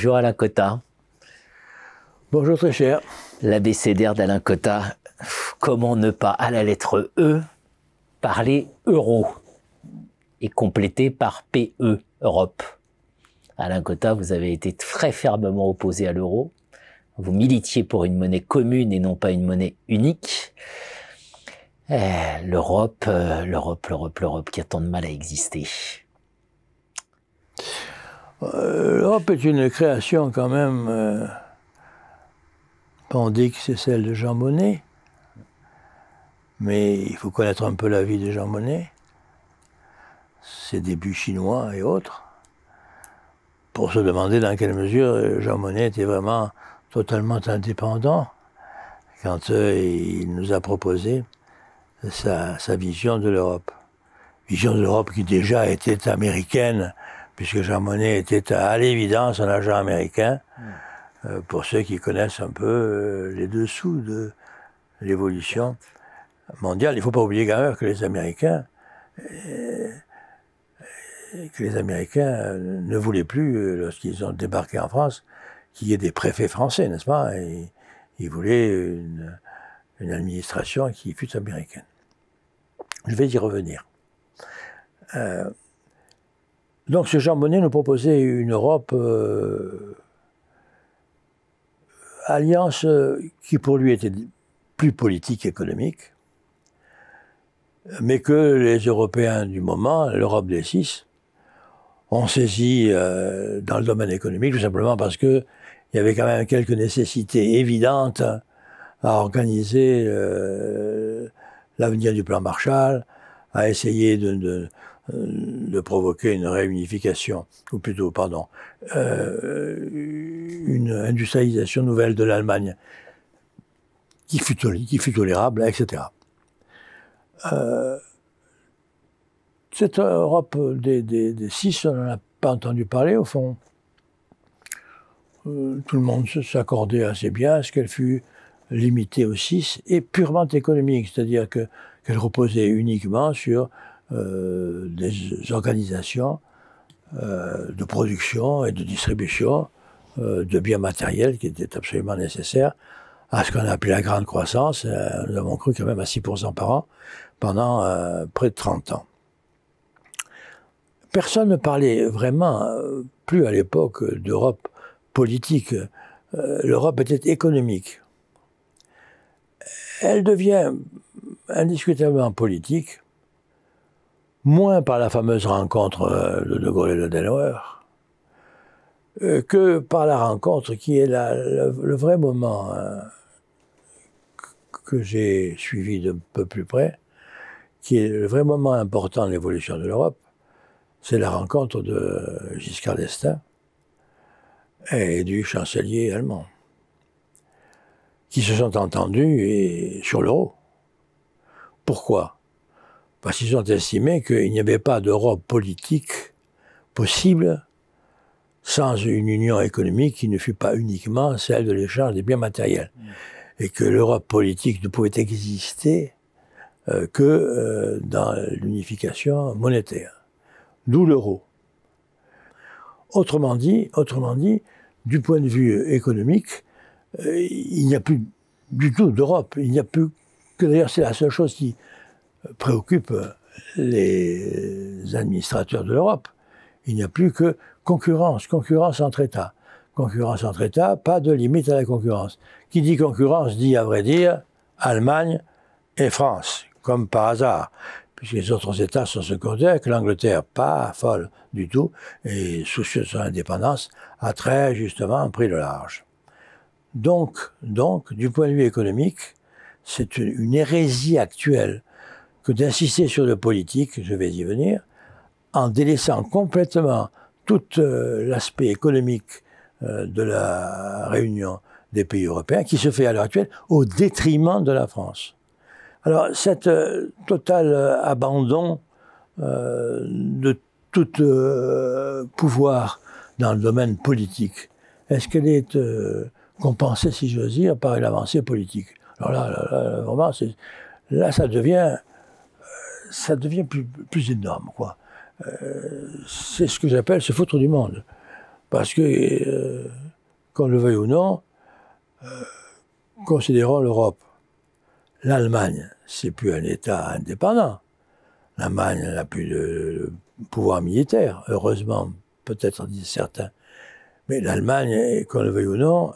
Bonjour Alain Cotta. Bonjour très cher. L'abécédaire d'Alain Cotta, comment ne pas, à la lettre E, parler euro et complété par PE, Europe. Alain Cotta, vous avez été très fermement opposé à l'euro. Vous militiez pour une monnaie commune et non pas une monnaie unique. Eh, L'Europe, euh, l'Europe, l'Europe, l'Europe qui a tant de mal à exister. L'Europe est une création quand même. Euh, on dit que c'est celle de Jean Monnet, mais il faut connaître un peu la vie de Jean Monnet, ses débuts chinois et autres, pour se demander dans quelle mesure Jean Monnet était vraiment totalement indépendant quand euh, il nous a proposé sa vision de l'Europe. Vision de l'Europe qui déjà était américaine puisque Jean Monnet était à, l'évidence un agent américain, hmm. euh, pour ceux qui connaissent un peu euh, les dessous de l'évolution mondiale. Il ne faut pas oublier quand que les Américains, euh, que les Américains ne voulaient plus, lorsqu'ils ont débarqué en France, qu'il y ait des préfets français, n'est-ce pas Ils voulaient une, une administration qui fût américaine. Je vais y revenir. Donc ce Jean Monnet nous proposait une Europe euh, alliance euh, qui pour lui était plus politique qu'économique, mais que les Européens du moment, l'Europe des six, ont saisi euh, dans le domaine économique, tout simplement parce que il y avait quand même quelques nécessités évidentes à organiser l'avenir du plan Marshall, à essayer de, de provoquer une réunification, ou plutôt, pardon, euh, une industrialisation nouvelle de l'Allemagne qui fut, tolérable, etc. Euh, cette Europe des, six, on n'en a pas entendu parler, au fond. Euh, tout le monde s'accordait assez bien à ce qu'elle fut limitée aux six et purement économique, c'est-à-dire que qu'elle reposait uniquement sur euh, des organisations euh, de production et de distribution euh, de biens matériels qui étaient absolument nécessaires à ce qu'on a appelé la grande croissance. nous avons cru quand même à 6% par an pendant près de 30 ans. Personne ne parlait vraiment plus à l'époque d'Europe politique. L'Europe était économique. Elle devient indiscutablement politique moins par la fameuse rencontre euh, de De Gaulle et de Delaware, euh, que par la rencontre qui est le, vrai moment euh, que j'ai suivi de peu plus près, qui est le vrai moment important de l'évolution de l'Europe, c'est la rencontre de Giscard d'Estaing et du chancelier allemand, qui se sont entendus et, sur l'euro. Pourquoi parce qu'ils ont estimé qu'il n'y avait pas d'Europe politique possible sans une union économique qui ne fût pas uniquement celle de l'échange des biens matériels. Et que l'Europe politique ne pouvait exister euh, que euh, dans l'unification monétaire. D'où l'euro. Autrement dit, autrement dit, du point de vue économique, euh, il n'y a plus du tout d'Europe. Il n'y a plus que d'ailleurs c'est la seule chose qui, préoccupe les administrateurs de l'Europe. Il n'y a plus que concurrence, concurrence entre États. Concurrence entre États, pas de limite à la concurrence. Qui dit concurrence dit, à vrai dire, Allemagne et France, comme par hasard, puisque les autres États sont secondaires, que l'Angleterre, pas folle du tout, et soucieuse de son indépendance, a très justement pris le large. Donc, donc, du point de vue économique, c'est une hérésie actuelle que d'insister sur le politique, je vais y venir, en délaissant complètement tout euh, l'aspect économique euh, de la réunion des pays européens, qui se fait à l'heure actuelle au détriment de la France. Alors, cet totale euh, total abandon de tout pouvoir dans le domaine politique, est-ce qu'elle est compensée, si j'ose dire, par une avancée politique Alors là, là vraiment, là, ça devient ça devient plus, plus énorme, quoi. Euh, c'est ce que j'appelle se foutre du monde. Parce que, euh, qu'on le veuille ou non, euh, considérons l'Europe. L'Allemagne, c'est plus un État indépendant. L'Allemagne n'a plus de pouvoir militaire, heureusement, peut-être disent certains. Mais l'Allemagne, qu'on le veuille ou non,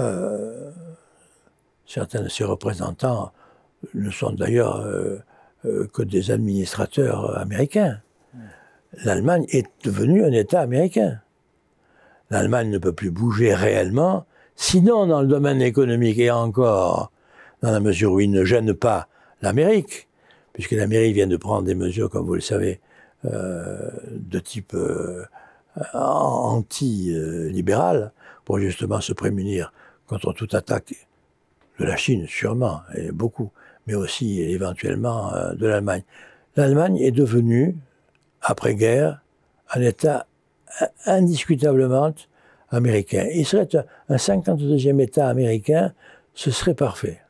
euh, certains de ses représentants ne sont d'ailleurs euh, que des administrateurs américains. L'Allemagne est devenue un État américain. L'Allemagne ne peut plus bouger réellement, sinon dans le domaine économique et encore, dans la mesure où il ne gêne pas l'Amérique, puisque l'Amérique vient de prendre des mesures, comme vous le savez, euh, de type euh, anti-libéral, pour justement se prémunir contre toute attaque de la Chine sûrement, et beaucoup, mais aussi éventuellement euh, de l'Allemagne. L'Allemagne est devenue, après-guerre, un État indiscutablement américain. Il serait un 52e État américain, ce serait parfait.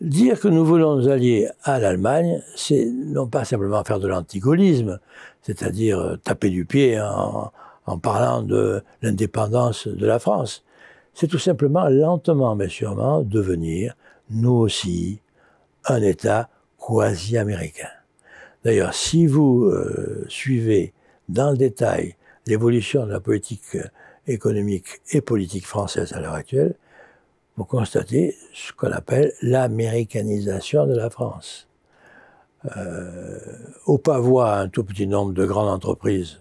Dire que nous voulons nous allier à l'Allemagne, c'est non pas simplement faire de l'antigolisme, c'est-à-dire euh, taper du pied en, en parlant de l'indépendance de la France, c'est tout simplement lentement mais sûrement devenir, nous aussi, un État quasi-américain. D'ailleurs, si vous euh, suivez dans le détail l'évolution de la politique euh, économique et politique française à l'heure actuelle, vous constatez ce qu'on appelle l'américanisation de la France. Euh, au Pavois, un tout petit nombre de grandes entreprises,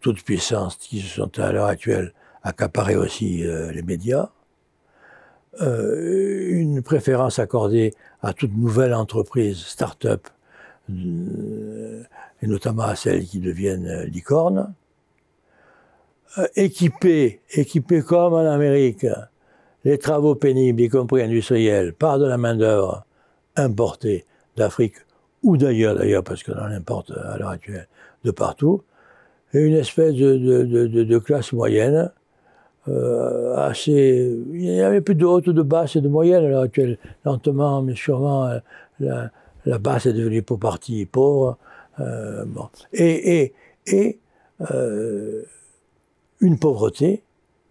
toutes puissances, qui se sont à l'heure actuelle accaparer aussi euh, les médias, euh, une préférence accordée à toute nouvelle entreprise, start-up, euh, et notamment à celles qui deviennent licornes, équiper, équiper comme en Amérique, les travaux pénibles, y compris industriels, par de la main-d'œuvre importée d'Afrique ou d'ailleurs, d'ailleurs, parce qu'on en importe à l'heure actuelle de partout, et une espèce de classe moyenne euh, il n'y avait plus de haute, de basse et de moyenne à l'heure actuelle. Lentement, mais sûrement, euh, la, basse est devenue pour partie pauvre. Euh, et, et, et une pauvreté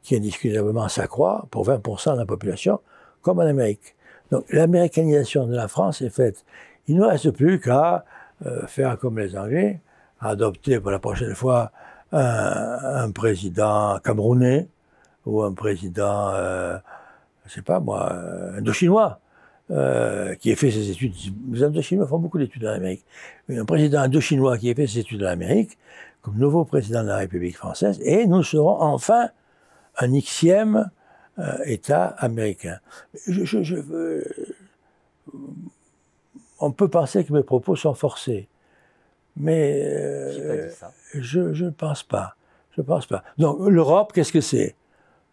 qui indiscutablement s'accroît pour 20% de la population, comme en Amérique. Donc l'américanisation de la France est faite. Il ne reste plus qu'à faire comme les Anglais, à adopter pour la prochaine fois un président camerounais, ou un président, euh, je sais pas moi, euh, indochinois, euh, qui ait fait ses études. Les indochinois font beaucoup d'études en Amérique. un président chinois qui ait fait ses études en Amérique, comme nouveau président de la République française, et nous serons enfin un xième euh, État américain. Euh, on peut penser que mes propos sont forcés, mais je ne pense pas. Je pense pas. Donc l'Europe, qu'est-ce que c'est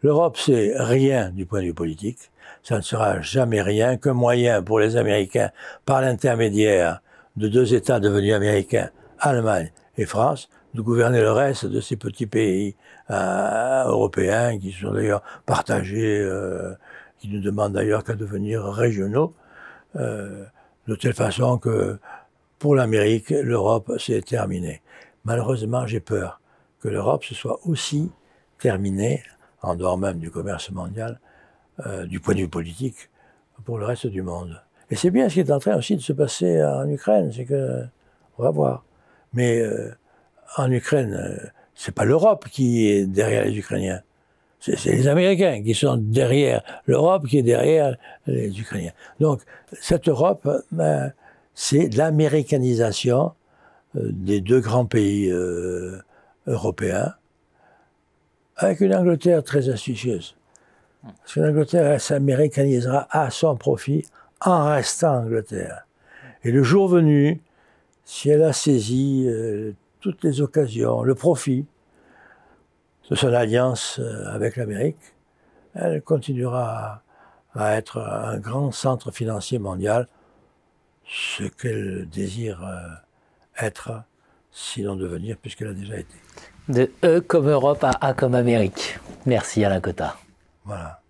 L'Europe, c'est rien du point de vue politique. Ça ne sera jamais rien qu'un moyen pour les Américains, par l'intermédiaire de deux États devenus américains, Allemagne et France, de gouverner le reste de ces petits pays euh, européens qui sont d'ailleurs partagés, euh, qui ne demandent d'ailleurs qu'à devenir régionaux, euh, de telle façon que pour l'Amérique, l'Europe, s'est terminée. Malheureusement, j'ai peur que l'Europe se soit aussi terminée en dehors même du commerce mondial, euh, du point de vue politique, pour le reste du monde. Et c'est bien ce qui est en train aussi de se passer en Ukraine, c'est que on va voir. Mais euh, en Ukraine, euh, c'est pas l'Europe qui est derrière les Ukrainiens. C'est les Américains qui sont derrière l'Europe, qui est derrière les Ukrainiens. Donc, cette Europe, ben, c'est l'américanisation des deux grands pays européens, avec une Angleterre très astucieuse. Hmm. Parce que l'Angleterre, s'américanisera à son profit en restant Angleterre. Et le jour venu, si elle a saisi euh, toutes les occasions, le profit de son alliance euh, avec l'Amérique, elle continuera à être un grand centre financier mondial, ce qu'elle désire euh, être, sinon devenir, puisqu'elle a déjà été. De E comme Europe à A comme Amérique. Merci Alain Cota. Voilà.